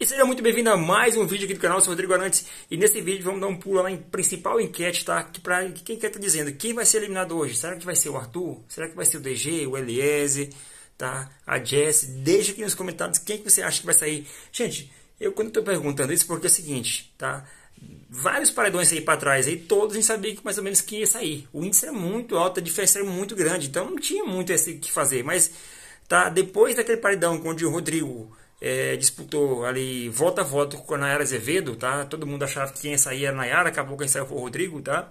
E seja muito bem-vindo a mais um vídeo aqui do canal, eu sou Rodrigo Arantes e nesse vídeo vamos dar um pulo lá em principal enquete, tá? Que pra, quem quer tá dizendo quem vai ser eliminado hoje? Será que vai ser o Arthur? Será que vai ser o DG, o Eliese, tá? A Jess? Deixa aqui nos comentários quem que você acha que vai sair. Gente, eu quando estou perguntando isso porque é o seguinte, tá? Vários paredões aí para trás, aí todos a gente sabia que mais ou menos quem ia sair. O índice era muito alto, a diferença era muito grande, então não tinha muito o que fazer, mas tá? Depois daquele paredão onde o Rodrigo é, disputou ali voto a voto com a Nayara Azevedo, tá? Todo mundo achava que quem ia sair era a Nayara, acabou quem saiu foi o Rodrigo, tá?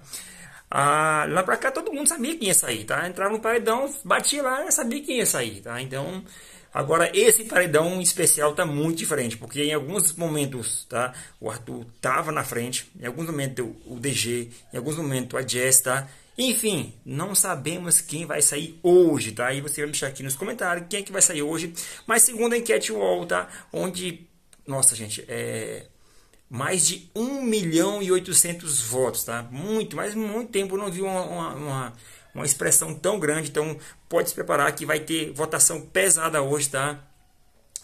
Ah, lá pra cá todo mundo sabia quem ia sair, tá? Entrava no paredão, batia lá, sabia quem ia sair, tá? Então, agora esse paredão especial tá muito diferente, porque em alguns momentos, tá? O Arthur tava na frente, em alguns momentos o DG, em alguns momentos a Jess, tá? Enfim, não sabemos quem vai sair hoje, tá? E você vai deixar aqui nos comentários quem é que vai sair hoje. Mas segundo a enquete UOL, tá? Onde, nossa gente, é mais de 1 milhão e 800 votos, tá? Muito, mas muito tempo não vi uma, uma, uma, uma expressão tão grande. Então pode se preparar que vai ter votação pesada hoje, tá?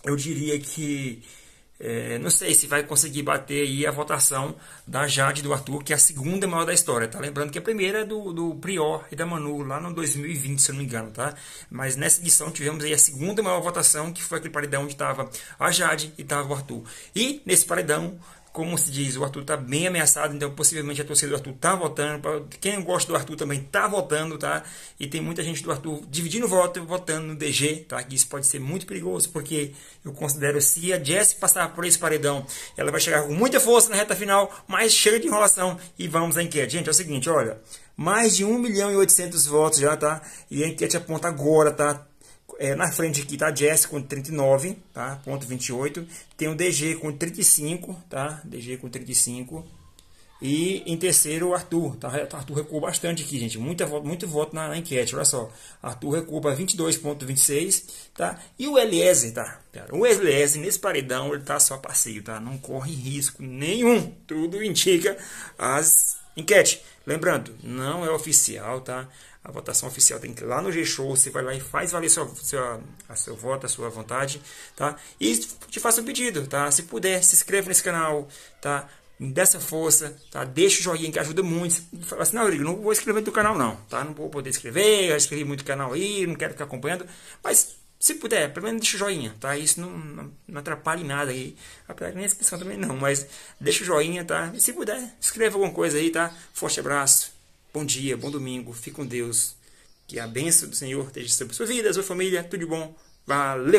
Eu diria que é, não sei se vai conseguir bater aí a votação da Jade do Arthur, que é a segunda maior da história, tá? Lembrando que a primeira é do, do Prior e da Manu, lá no 2020, se eu não me engano, tá? Mas nessa edição tivemos aí a segunda maior votação, que foi aquele paredão onde estava a Jade e estava o Arthur. E nesse paredão como se diz, o Arthur está bem ameaçado, então possivelmente a torcida do Arthur está votando. quem gosta do Arthur também está votando, tá? E tem muita gente do Arthur dividindo o voto, votando no DG, tá? Que isso pode ser muito perigoso, porque eu considero se a Jess passar por esse paredão, ela vai chegar com muita força na reta final, mas cheia de enrolação. E vamos à enquete. Gente, é o seguinte, olha. Mais de 1 milhão e 800 votos já, tá? E a enquete aponta agora, tá? É, na frente aqui tá Jesse com 39, tá? Ponto 28. Tem o DG com 35, tá? DG com 35. E em terceiro, o Arthur. Tá? Arthur recuou bastante aqui, gente. Muita, muito voto na, na enquete, olha só. Arthur recuou para 22,26, tá? E o Eliezer, tá? O Eliezer, nesse paredão, ele tá só passeio, tá? Não corre risco nenhum. Tudo indica as enquete. Lembrando, não é oficial, tá? a votação oficial tem que ir lá no G-Show, você vai lá e faz valer sua, sua, a seu voto, a sua vontade, tá? E te faço um pedido, tá? Se puder, se inscreve nesse canal, tá? Dessa força, tá? Deixa o joinha que ajuda muito. Fala assim, não, Rodrigo, não vou escrever do canal não, tá? Não vou poder escrever, já escrevi muito canal aí, não quero ficar acompanhando, mas se puder, pelo menos deixa o joinha, tá? Isso não, não, não atrapalha em nada aí. Apesar que nem a inscrição também não, mas deixa o joinha, tá? E se puder, escreva alguma coisa aí, tá? Forte abraço. Bom dia, bom domingo, fique com Deus. Que a bênção do Senhor esteja sobre sua vida, sua família, tudo de bom. Valeu!